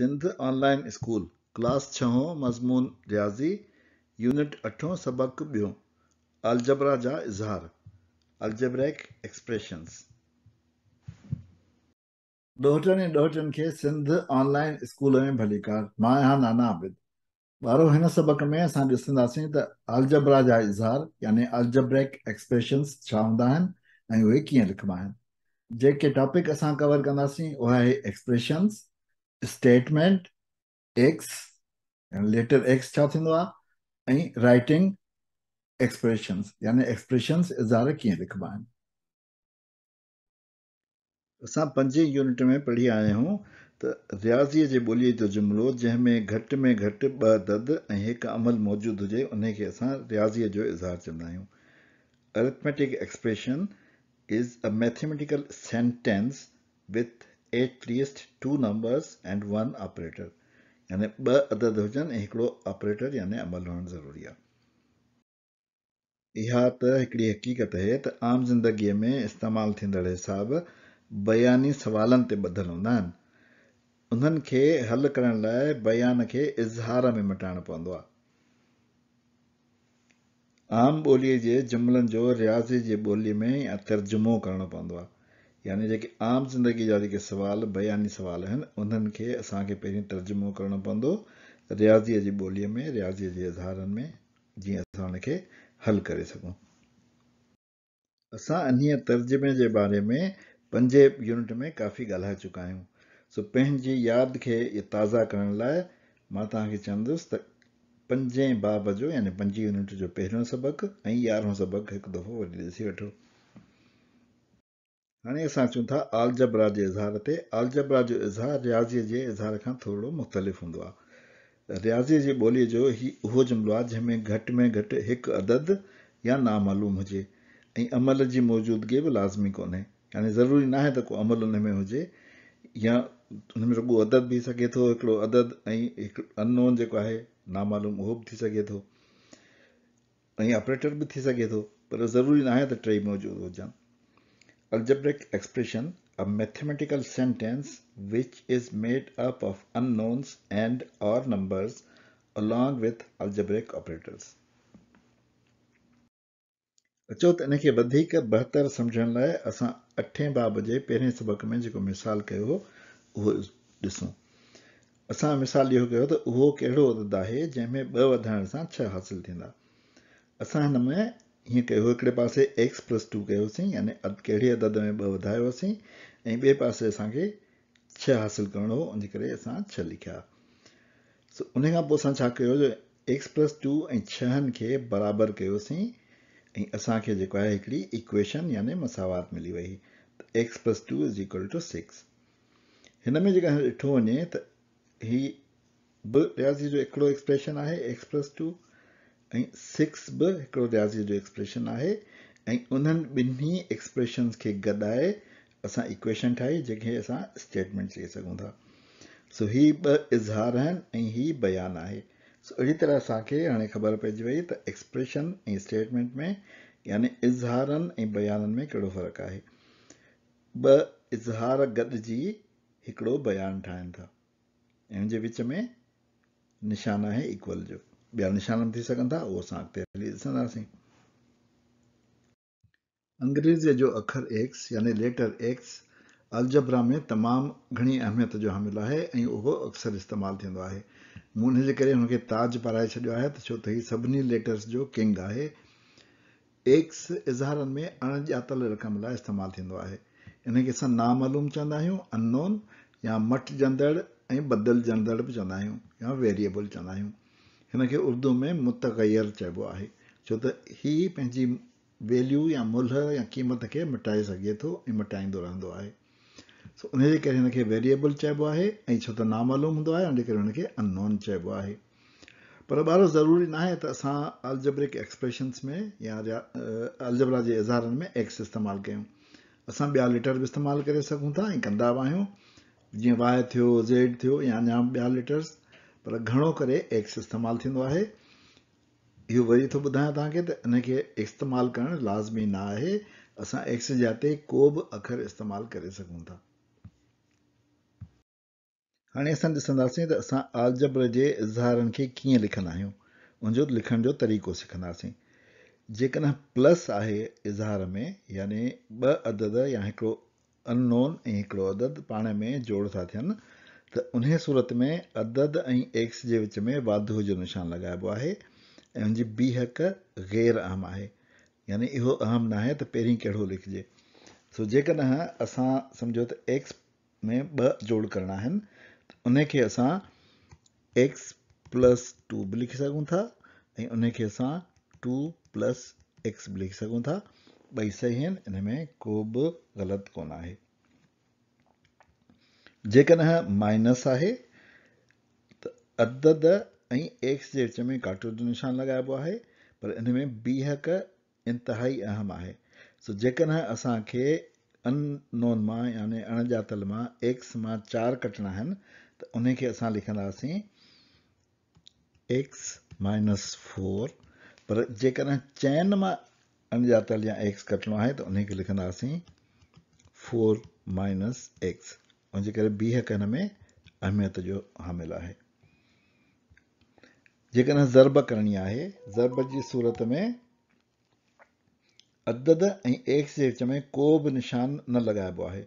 Sindh online school class छहों मज़मून रियाज़ी यूनिट अठो सबक ॿियो अलजबरा जा इज़हार अलजबरेक एक्सप्रेशंस ॾोहटनि ऐं ॾोहटनि खे सिंध ऑनलाइन स्कूल में भली कार मां नाना आबिद ॿारो हिन सबक़ में असां ॾिसंदासीं त अलजबरा जा इज़हार यानी अलजबरेक एक्सप्रेशंस छा हूंदा आहिनि ऐं उहे कीअं लिखिबा आहिनि जेके टॉपिक असां कवर कंदासीं उहा आहे expressions statement x letter x छा थींदो आहे ऐं राइटिंग एक्सप्रेशंस यानी एक्सप्रेशंस इज़ारा कीअं लिखिबा आहिनि असां पंजे यूनिट में पढ़ी आया आहियूं त तो रियाज़ीअ जी ॿोलीअ जो तो जुमिलो जंहिंमें घटि में घटि ॿ दद ऐं हिकु अमल मौजूदु हुजे उनखे असां रियाज़ीअ जो इज़हार चवंदा आहियूं arithmetic expression is a mathematical sentence with at least two numbers and one operator यानी ॿ अदद हुजनि ऐं हिकिड़ो ऑपरेटर यानी अमल हुअणु ज़रूरी आहे इहा त हिकिड़ी हक़ीक़त आहे त आम ज़िंदगीअ में इस्तेमालु थींदड़ हिसाब बयानी सवालनि ते ॿधलु हूंदा आहिनि उन्हनि खे हल करण लाइ बयान खे इज़हार में मटाइणो पवंदो आहे आम ॿोलीअ जे जुमिलनि जो रियाज़ी जे ॿोलीअ में या तर्जुमो करणो पवंदो आहे यानी जेके आम ज़िंदगी जा जेके सुवाल बयानी सुवाल आहिनि उन्हनि खे असांखे पहिरीं तर्जुमो करिणो पवंदो रियाज़ीअ जी ॿोलीअ में रियाज़ीअ जे इज़हारनि में जीअं असां हुनखे हल करे सघूं असां इन्हीअ तर्जुमे जे बारे में पंजे यूनिट में काफ़ी ॻाल्हाए चुका आहियूं सो पंहिंजी यादि खे इहे ताज़ा करण लाइ मां तव्हांखे चवंदुसि त पंजे बाब जो यानी पंजी यूनिट जो पहिरियों सबक़ु ऐं यारहों सबक़ु हिकु दफ़ो वरी ॾिसी वठो हाणे असां अचूं था आलजबरा जे इज़हार ते आलजबरा जो इज़हार रियाज़ीअ जे इज़हार खां थोरो मुख़्तलिफ़ हूंदो आहे रियाज़ीअ जी ॿोलीअ जो ई उहो जुमिलो आहे जंहिंमें घटि में घटि हिकु अदद या नामालूम हुजे ऐं अमल जी मौजूदगी बि लाज़मी कोन्हे यानी ज़रूरी न आहे त को अमल उन में हुजे या हुन में रुॻो अदद बि सघे थो हिकिड़ो अदद ऐं हिकु अनोन जेको आहे नामालूम उहो बि थी सघे थो ऐं ऑपरेटर बि थी सघे थो पर ज़रूरी न आहे त टई मौजूदु हुजनि algebraic expression, a mathematical sentence which is made up of unknowns and or numbers along with algebraic operators. अचो त इन खे वधीक बहितर सम्झण लाइ असां अठे बाब जे पहिरें सबक़ में जेको मिसाल कयो हो उहो ॾिसूं असां मिसाल इहो कयो त उहो कहिड़ो उहिद आहे जंहिंमें ॿ वधाइण सां छह हासिलु थींदा असां हिन में ईअं कयो हुओ हिकिड़े पासे एक्स प्लस टू कयोसीं यानी अधु कहिड़ी अदद में ॿ वधायोसीं ऐं ॿिए पासे असांखे छह हासिलु करिणो हो उन करे असां छह लिखिया सो उन खां पोइ असां छा कयो एक्स प्लस टू ऐं छहनि खे बराबरि कयोसीं ऐं असांखे जेको आहे हिकिड़ी इक्वेशन याने मसावात मिली वई x plus two is equal to six हिन में जेका ॾिठो वञे त ही ॿ रियाज़ी जो हिकिड़ो एक्सप्रेशन आहे एक्स प्लस टू ऐं सिक्स बि हिकिड़ो रियाज़ीअ जो एक्सप्रेशन आहे ऐं उन्हनि ॿिन्ही एक्सप्रेशन्स खे गॾाए असां इक्वेशन ठाही जंहिंखे असां स्टेटमेंट चई सघूं था सो हीअ ॿ इज़ारनि ऐं हीअ बयानु आहे सो अहिड़ी तरह असांखे हाणे ख़बर पइजी वई त एक्सप्रेशन ऐं स्टेटमेंट में यानि इज़हारनि ऐं बयाननि में कहिड़ो फ़र्क़ु आहे ॿ इज़हार गॾिजी हिकिड़ो बयानु ठाहिनि था ऐं उनजे विच में निशान आहे इक्वल जो ॿिया निशान बि थी सघंदा उहो असां अॻिते हली ॾिसंदासीं अंग्रेज़ीअ जो अखर एक्स यानी लेटर एक्स अलजबरा में तमामु घणी अहमियत जो हामिल आहे ऐं उहो अक्सर इस्तेमालु थींदो आहे मूं हिन जे करे हुनखे ताज पाराए छॾियो आहे त छो त हीउ सभिनी लेटर्स जो किंग आहे एक्स इज़हारनि में अणॼातल रक़म लाइ इस्तेमालु थींदो आहे इनखे असां नामालूम चवंदा आहियूं अननोन या मटिजंदड़ ऐं बदिलजंदड़ बि चवंदा आहियूं या वेरिएबल चवंदा आहियूं हिनखे उर्दू में मुतगैर चइबो आहे छो त हीअ पंहिंजी वैल्यू या मुल्ह या क़ीमत खे मिटाए सघे थो ऐं मिटाईंदो रहंदो आहे सो उन जे करे हिनखे वेरिएबल चइबो आहे ऐं छो त नामालूम हूंदो आहे उनजे करे हुनखे अननॉन चइबो आहे पर ॿार ज़रूरी न आहे त असां अलजबरिक एक्सप्रेशन्स में या अलजबरा जे इज़ारनि में एक्स इस्तेमालु कयूं असां ॿिया लेटर बि इस्तेमालु करे सघूं था ऐं कंदा बि आहियूं जीअं वाए थियो ज़ेड थियो या अञा ॿिया लेटर्स पर घणो करे एक्स इस्तेमालु थींदो आहे इहो वरी थो ॿुधायां तव्हांखे त इनखे इस्तेमालु करणु लाज़मी न आहे असां एक्स जा ते को बि अखर इस्तेमालु करे सघूं था हाणे असां ॾिसंदासीं त असां आजबर जे इज़हारनि खे कीअं लिखंदा आहियूं उनजो लिखण जो तरीक़ो सिखंदासीं जेकॾहिं प्लस आहे इज़हार में यानी ॿ अदद या हिकिड़ो अननोन ऐं हिकिड़ो अदद पाण में जोड़ था थियनि त उन सूरत में अदद ऐं एक्स जे विच में वाधू जो निशान लॻाइबो आहे ऐं उनजी ॿी हक़ ग़ैर अहम आहे यानी इहो अहम न आहे त पहिरीं कहिड़ो लिखिजे सो जेकॾहिं असां सम्झो त एक्स में ॿ जोड़ करणा आहिनि त उनखे असां एक्स प्लस टू बि लिखी सघूं था ऐं उनखे असां टू प्लस एक्स बि लिखी सघूं था ॿई सही आहिनि इन में को बि ग़लति कोन आहे जेकॾहिं माइनस आहे त अध ऐं एक्स जे विच में काटू जो निशान लॻाइबो आहे पर इन में बिहक इंतिहा ई अहम आहे सो जेकॾहिं असांखे अननोन मां याने अणॼातल मां एक्स मां चार कटणा आहिनि त उनखे असां लिखंदासीं एक्स माइनस फोर पर जेकॾहिं चैन मां अणॼातल या एक्स कटणो आहे त उनखे लिखंदा हुआसीं फोर माइनस एक्स उनजे करे बिह हिन में अहमियत जो हामिल आहे जेकॾहिं ज़रब करणी आहे ज़रब जी सूरत में अधु ऐं एक्स जे विच में को बि निशान न लॻाइबो आहे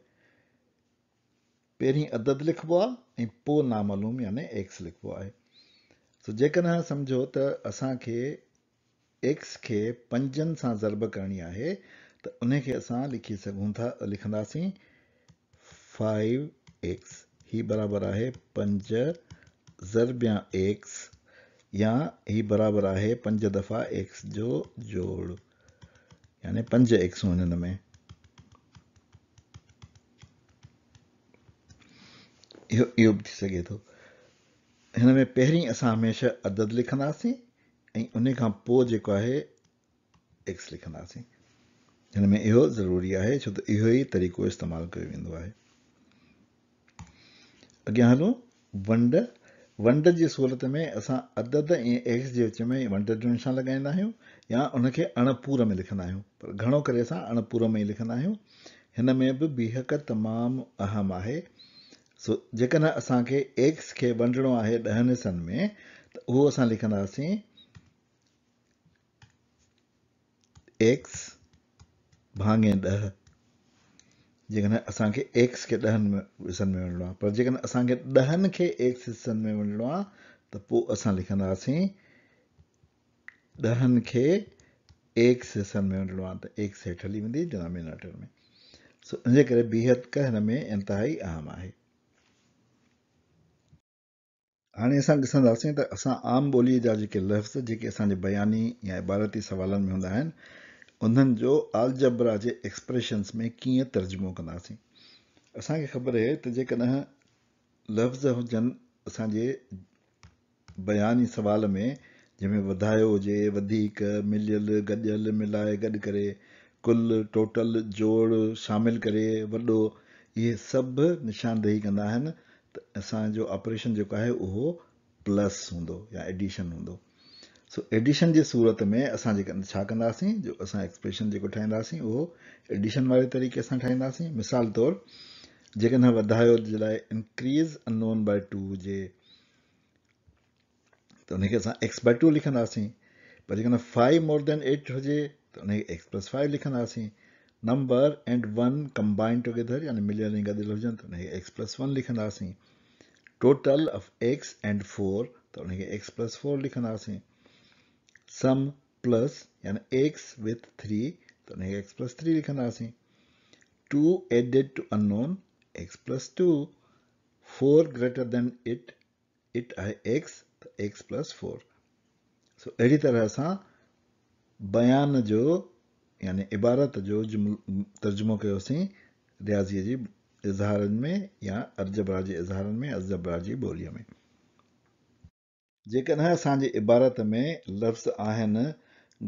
पहिरीं अधु लिखिबो आहे ऐं पोइ नामालूम याने एक्स लिखिबो आहे जेकॾहिं सम्झो त असांखे एक्स खे पंजनि सां ज़रब करणी आहे त उनखे असां लिखी सघूं था लिखंदासीं फाइव एक्स हीउ बराबरि आहे पंज ज़र ॿिया एक्स या हीउ बराबरि आहे पंज दफ़ा एक्स जो जोड़ याने पंज एक्सूं आहिनि हिन में इहो इहो बि थी सघे थो हिन में पहिरीं असां हमेशह अदद लिखंदासीं ऐं उन खां पोइ जेको आहे एक्स लिखंदासीं हिन में इहो ज़रूरी आहे छो त इहो ई तरीक़ो इस्तेमालु कयो वेंदो आहे अॻियां हलो वंड वंड जी सूरत में असां अदद ऐं एक्स जे विच में वंड जो निशान लॻाईंदा आहियूं या उनखे अणपूर में लिखंदा आहियूं पर घणो करे असां अणपूर में ई लिखंदा आहियूं हिन में बि बीहक तमामु अहम आहे सो जेकॾहिं असांखे एक्स खे वंडणो आहे ॾहनि हिसनि में त उहो असां लिखंदासीं एक्स भाङे ॾह जेकॾहिं असांखे एक्स खे ॾहनि में हिसनि में वञिणो आहे पर जेकॾहिं असांखे ॾहनि खे एक्स हिसनि में वञिणो आहे त पोइ असां लिखंदासीं ॾहनि खे एक्स हिसनि में वञिणो आहे त एक्स हेठि हली वेंदी डिनामिनेटर में सो इन जे करे बीहद क हिन में इंतिहाई अहम आहे हाणे असां ॾिसंदासीं त असां आम ॿोलीअ जा जेके लफ़्ज़ जेके असांजे बयानी या इबारती सवालनि में हूंदा आहिनि उन्हनि जो आलजबरा जे एक्सप्रेशन्स में कीअं तर्जुमो कंदासीं असांखे ख़बर आहे त जेकॾहिं लफ़्ज़ हुजनि असांजे बयानी सुवाल में जंहिंमें वधायो हुजे वधीक मिलियल गॾियल मिलाए गॾु करे कुल टोटल जोड़ शामिलु करे वॾो इहे सभु निशानदेही कंदा आहिनि त असांजो ऑपरेशन जेको आहे उहो प्लस हूंदो या एडिशन हूंदो सो एडिशन जे सूरत में असां जेके छा कंदासीं जो असां एक्सप्रेशन जेको ठाहींदासीं उहो एडिशन वारे तरीक़े सां ठाहींदासीं मिसाल तौरु जेकॾहिं वधायो जे लाइ इंक्रीज़ अन नोन बाए टू हुजे त हुनखे असां एक्स बाए टू लिखंदासीं पर जेकॾहिं फाइव मोर देन एट हुजे त हुनखे एक्स प्लस फाइव लिखंदासीं number and one combine together यानी मिलियल ऐं गॾियल हुजनि त हुनखे एक्स प्लस वन लिखंदासीं total of x and four त हुनखे एक्स प्लस फोर लिखंदासीं सम प्लस यानी एक्स विथ थ्री तो नहीं एक्स प्लस थ्री लिखंदासीं two added to unknown x plus two four greater than it it I x x plus four सो अड़ी तरह से बयान जो यानी इबारत जो तर्जुमो किया रियाजी जी इजहार में या अर्जबरा इजहार में अर्जबरा जी में जेकॾहिं असांजे इबारत में लफ़्ज़ आहिनि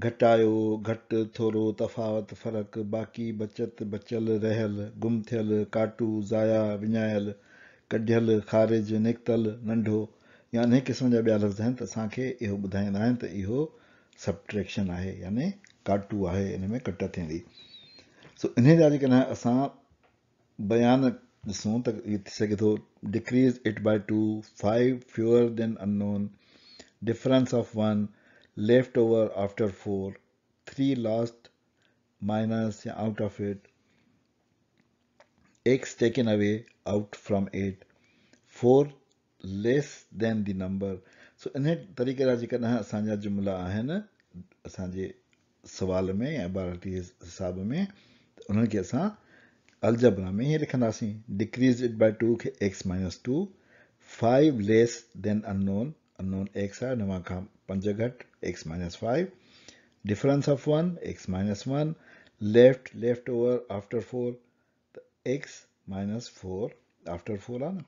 घटायो घटि थोरो तफ़ावत फ़र्क़ु बाक़ी बचति बचियल रहियल गुम थियल काटू ज़ाया विञायल कढियल ख़ारिज निकितल नंढो या अनेक क़िस्म जा ॿिया लफ़्ज़ आहिनि त असांखे इहो ॿुधाईंदा आहिनि त इहो सबट्रेक्शन आहे याने काटू आहे इन में कट थींदी सो इन जा जेकॾहिं असां बयान ॾिसूं त इहो थी सघे थो decrease it by two five fewer than unknown difference of 1 left over after 4 3 lost minus out of it x taken away out from 8 4 less than the number so so, इन तरीक़े जा जेकॾहिं असांजा जुमिला आहिनि असांजे सवाल में या भारती हिसाब में उन्हनि खे असां अलजबरा में हीअं लिखंदासीं डिक्रीज़ इट बाए टू खे x minus two five less than unknown unknown x है नवाखा पंचघट x minus 5 difference of 1 x minus 1 left left over after 4 the x minus 4 after 4 Ana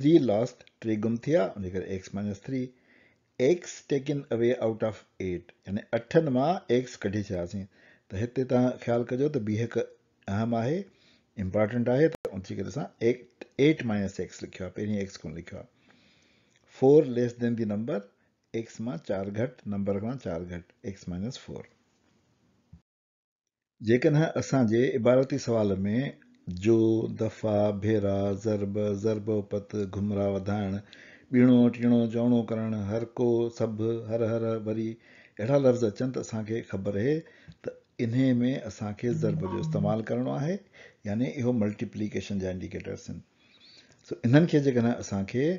3 lost trigonometria लेकर x minus 3 x taken away out of 8 यानी 8 मां x कढी छासी त हिते तव्हां ख़्यालु कजो त ॿीह हिकु अहम आहे इंपॉर्टेंट आहे त उन तरीक़े सां एट एट माइनस एक्स लिखियो आहे पहिरीं एक्स कोन लिखियो आहे four less than the number x में चार घट नंबर मां चार घट एक्स माइनस फोर जेकॾहिं असांजे इबारती सवाल में जो दफ़ा भेरा ज़रब ज़रब पत घुमरा वधाइणु ॿीणो टिणो जवणो करणु हर को सब हर हर वरी अड़ा लफ़्ज़ अचन तो असांखे ख़बर आहे त इन्हे में असांखे ज़रब जो इस्तेमाल करिणो है यानी इहो मल्टीप्लीकेशन जा इंडिकेटर्स आहिनि सो इन्हनि खे जेकॾहिं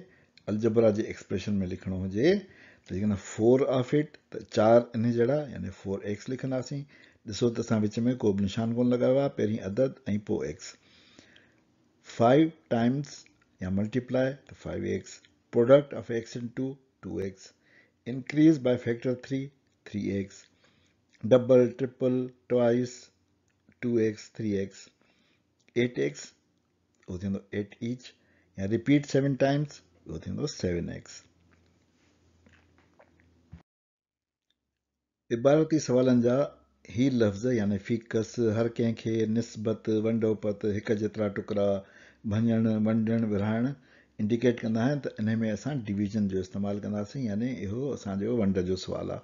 अलजबरा जे एक्सप्रेशन में लिखणो हुजे त तो जेकॾहिं फोर ऑफ इट त चारि इन जहिड़ा यानी फोर एक्स लिखंदासीं ॾिसो त असां विच में को बि निशान कोन लॻायो आहे पहिरीं अदद ऐं पोइ एक्स फाइव टाइम्स या मल्टीप्लाए त five x product of x in two two x three x double triple 3x two x three x eight x हो थींदो एट इच या रिपीट सेवन टाइम्स 7x थींदो لفظ एक्स इबारती सुवालनि जा ई نسبت यानी फीकस हर جترا निस्बत वंडोपति हिकु जेतिरा टुकड़ा भञणु वंडणु विराइणु इंडिकेट कंदा आहिनि त جو استعمال असां डिवीज़न जो इस्तेमालु कंदासीं جو इहो جو سوال जो سو आहे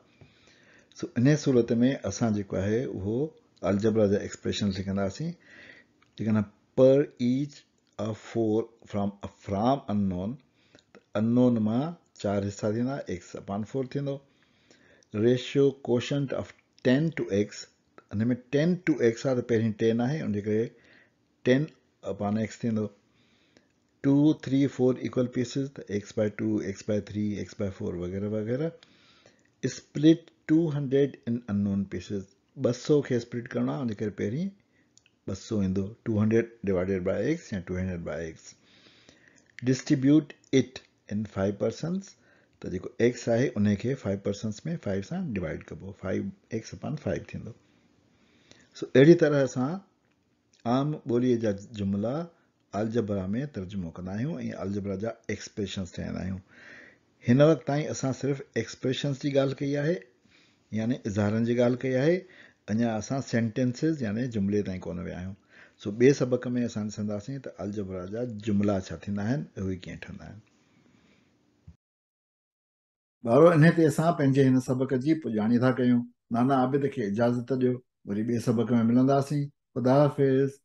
सो इन सूरत में असां जेको आहे उहो अलजबरा जा एक्सप्रेशन लिखंदासीं लेकिन पर each a four from from unknown unknown में चार हिस्सा थी एक्स अपान फोर थी ratio quotient of ten two x में टेन टू एक्स आ त टेन है उन टेन अपान एक्स थी two three four equal pieces x by two x by three x by four वग़ैरह वग़ैरह split two hundred in unknown pieces ॿ के स्प्लिट करना उन पे करे पहिरीं two hundred divided by x या two hundred by x distribute it in five persons त जेको एक्स आहे उनखे फाइव पर्सन्स में फाइव सां डिवाइड कबो फाइव एक्स एक्सपान फाइव थींदो सो अहिड़ी तरह असां आम ॿोलीअ जा जुमिला अलजबरा में तर्जुमो कंदा आहियूं ऐं अलजबरा जा एक्सप्रेशन्स ठहींदा आहियूं हिन वक़्तु ताईं असां सिर्फ़ु एक्सप्रेशन्स जी ॻाल्हि कई आहे यानी इज़हारनि जी ॻाल्हि कई आहे अञा असां सेंटेंसिस यानी जुमिले ताईं कोन विया आहियूं सो ॿिए सबक़ में असां ॾिसंदासीं त अलजबरा जा जुमिला छा थींदा आहिनि उहे कीअं ठहंदा आहिनि भाउ इन ते असां पंहिंजे हिन सबक़ जी पुॼाणी था कयूं नाना आबिद खे इजाज़त ॾियो वरी ॿिए सबक में मिलंदासीं ख़ुदा